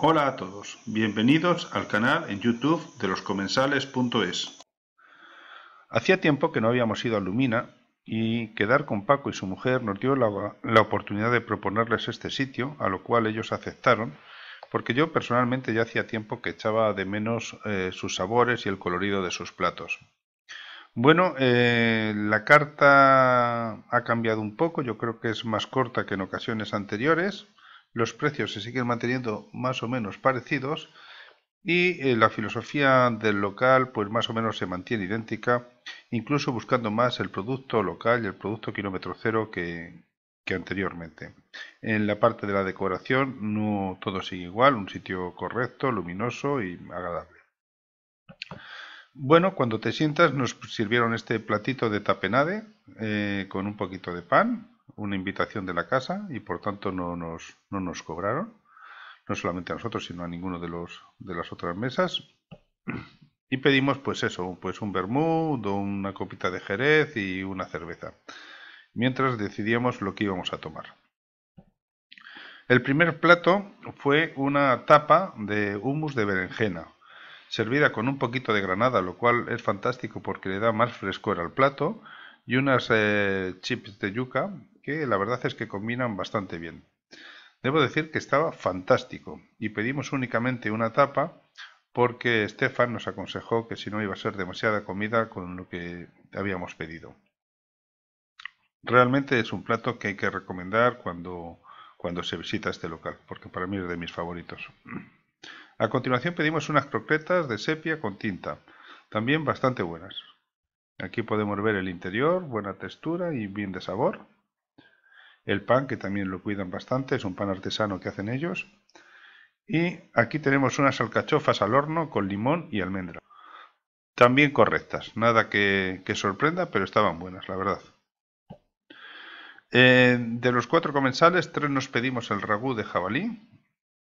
Hola a todos, bienvenidos al canal en YouTube de loscomensales.es. Hacía tiempo que no habíamos ido a Lumina y quedar con Paco y su mujer nos dio la, oportunidad de proponerles este sitio, a lo cual ellos aceptaron, porque yo personalmente ya hacía tiempo que echaba de menos eh, sus sabores y el colorido de sus platos. Bueno, eh, la carta ha cambiado un poco, yo creo que es más corta que en ocasiones anteriores los precios se siguen manteniendo más o menos parecidos y eh, la filosofía del local pues más o menos se mantiene idéntica, incluso buscando más el producto local y el producto kilómetro cero que, anteriormente. En la parte de la decoración no todo sigue igual, un sitio correcto, luminoso y agradable. Bueno, cuando te sientas nos sirvieron este platito de tapenade eh, con un poquito de pan, una invitación de la casa y por tanto no nos, cobraron, no solamente a nosotros, sino a ninguno de, los, de las otras mesas. Y pedimos pues eso, pues un vermut, una copita de jerez y una cerveza, mientras decidíamos lo que íbamos a tomar. El primer plato fue una tapa de hummus de berenjena, servida con un poquito de granada, lo cual es fantástico porque le da más frescor al plato y unas eh, chips de yuca que la verdad es que combinan bastante bien. Debo decir que estaba fantástico y pedimos únicamente una tapa porque Estefan nos aconsejó que si no iba a ser demasiada comida con lo que habíamos pedido. Realmente es un plato que hay que recomendar cuando, cuando se visita este local, porque para mí es de mis favoritos. A continuación pedimos unas croquetas de sepia con tinta, también bastante buenas. Aquí podemos ver el interior, buena textura y bien de sabor. El pan, que también lo cuidan bastante, es un pan artesano que hacen ellos. Y aquí tenemos unas alcachofas al horno con limón y almendra. También correctas, nada que, sorprenda, pero estaban buenas, la verdad. Eh, de los cuatro comensales, tres nos pedimos el ragú de jabalí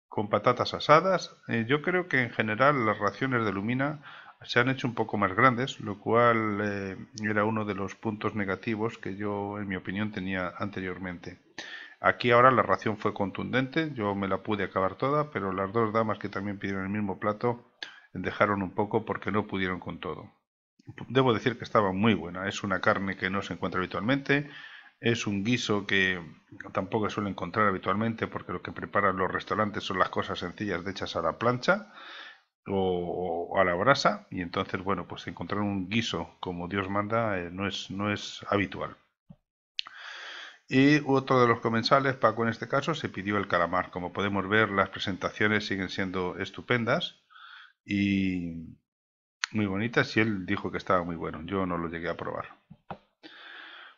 con patatas asadas. Eh, yo creo que en general las raciones de Lumina se han hecho un poco más grandes, lo cual eh, era uno de los puntos negativos que yo, en mi opinión, tenía anteriormente. Aquí ahora la ración fue contundente, yo me la pude acabar toda, pero las dos damas que también pidieron el mismo plato dejaron un poco porque no pudieron con todo. Debo decir que estaba muy buena, es una carne que no se encuentra habitualmente, es un guiso que tampoco se suele encontrar habitualmente porque lo que preparan los restaurantes son las cosas sencillas de hechas a la plancha o, a la brasa y entonces, bueno, pues encontrar un guiso como Dios manda eh, no, es, no es habitual. Y otro de los comensales, Paco en este caso, se pidió el calamar. Como podemos ver, las presentaciones siguen siendo estupendas y muy bonitas y él dijo que estaba muy bueno. Yo no lo llegué a probar.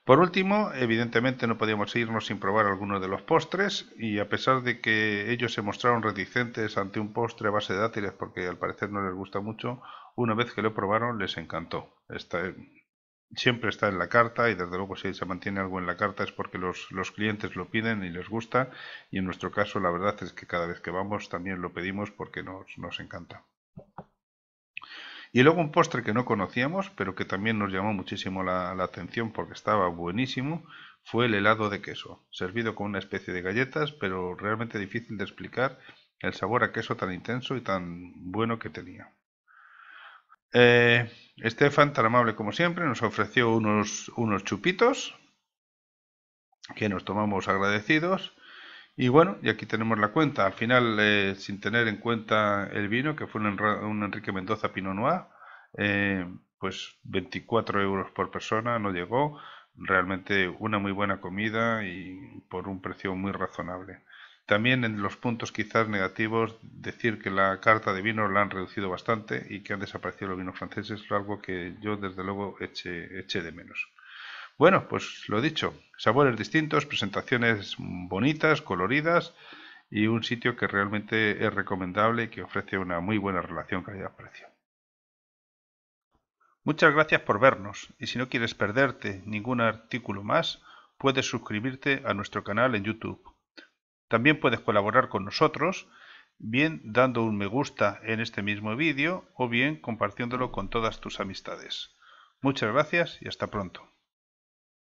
Por último, evidentemente no podíamos irnos sin probar alguno de los postres y a pesar de que ellos se mostraron reticentes ante un postre a base de dátiles porque al parecer no les gusta mucho, una vez que lo probaron les encantó. siempre está en la carta y desde luego si se mantiene algo en la carta es porque los, clientes lo piden y les gusta y en nuestro caso la verdad es que cada vez que vamos también lo pedimos porque nos encanta. Y luego un postre que no conocíamos, pero que también nos llamó muchísimo la, atención porque estaba buenísimo, fue el helado de queso, servido con una especie de galletas, pero realmente difícil de explicar el sabor a queso tan intenso y tan bueno que tenía. Eh, Estefan, tan amable como siempre, nos ofreció unos, unos chupitos que nos tomamos agradecidos y bueno, y aquí tenemos la cuenta. Al final, eh, sin tener en cuenta el vino, que fue un, Enrique Mendoza Pinot Noir, eh, pues 24 euros por persona, no llegó. Realmente una muy buena comida y por un precio muy razonable. También en los puntos quizás negativos, decir que la carta de vino la han reducido bastante y que han desaparecido los vinos franceses, algo que yo desde luego eché de menos. Bueno, pues lo dicho, sabores distintos, presentaciones bonitas, coloridas y un sitio que realmente es recomendable y que ofrece una muy buena relación calidad-precio. Muchas gracias por vernos y si no quieres perderte ningún artículo más, puedes suscribirte a nuestro canal en YouTube. También puedes colaborar con nosotros, bien dando un me gusta en este mismo vídeo o bien compartiéndolo con todas tus amistades. Muchas gracias y hasta pronto.